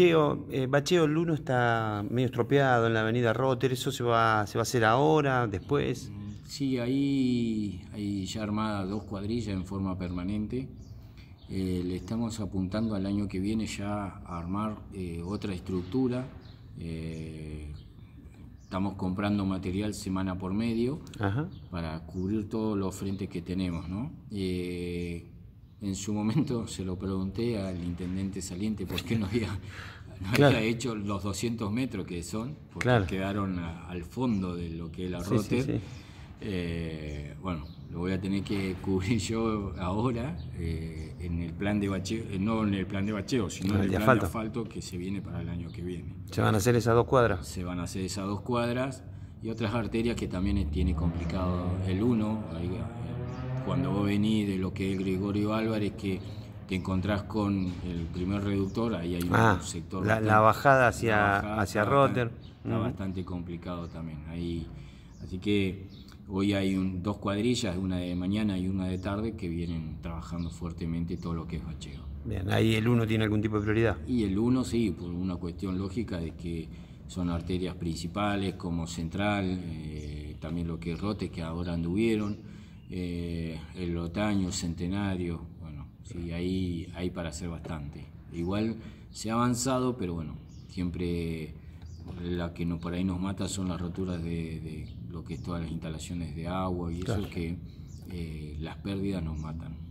Bacheo, eh, Bacheo Luno está medio estropeado en la avenida Rotter, ¿eso se va, a hacer ahora, después? Sí, ahí hay ya armadas dos cuadrillas en forma permanente. Eh, le estamos apuntando al año que viene ya a armar eh, otra estructura. Eh, estamos comprando material semana por medio para cubrir todos los frentes que tenemos. ¿no? en su momento se lo pregunté al intendente saliente por qué no había, no hecho los 200 metros que son, porque quedaron al fondo de lo que es la sí, eh, bueno, lo voy a tener que cubrir yo ahora eh, en el plan de bacheo, eh, no en el plan de bacheo, sino en el, plan de asfalto que se viene para el año que viene. ¿Se van a hacer esas dos cuadras? Se van a hacer esas dos cuadras y otras arterias que también tiene complicado el 1, cuando vos venís de lo que es Gregorio Álvarez, que te encontrás con el primer reductor, ahí hay un ah, sector. La, bajada hacia, hacia Rotter. Bastante, está bastante complicado también. Ahí, así que hoy hay dos cuadrillas, una de mañana y una de tarde, que vienen trabajando fuertemente todo lo que es bacheo. Bien, ahí el 1 tiene algún tipo de prioridad. Y el 1 sí, por una cuestión lógica de que son arterias principales como Central, eh, también lo que es Rotter, que ahora anduvieron eh, el otaño, centenario, bueno, sí, ahí hay para hacer bastante. Igual se ha avanzado, pero bueno, siempre la que no, por ahí nos mata son las roturas de, lo que es todas las instalaciones de agua y eso es que eh, las pérdidas nos matan.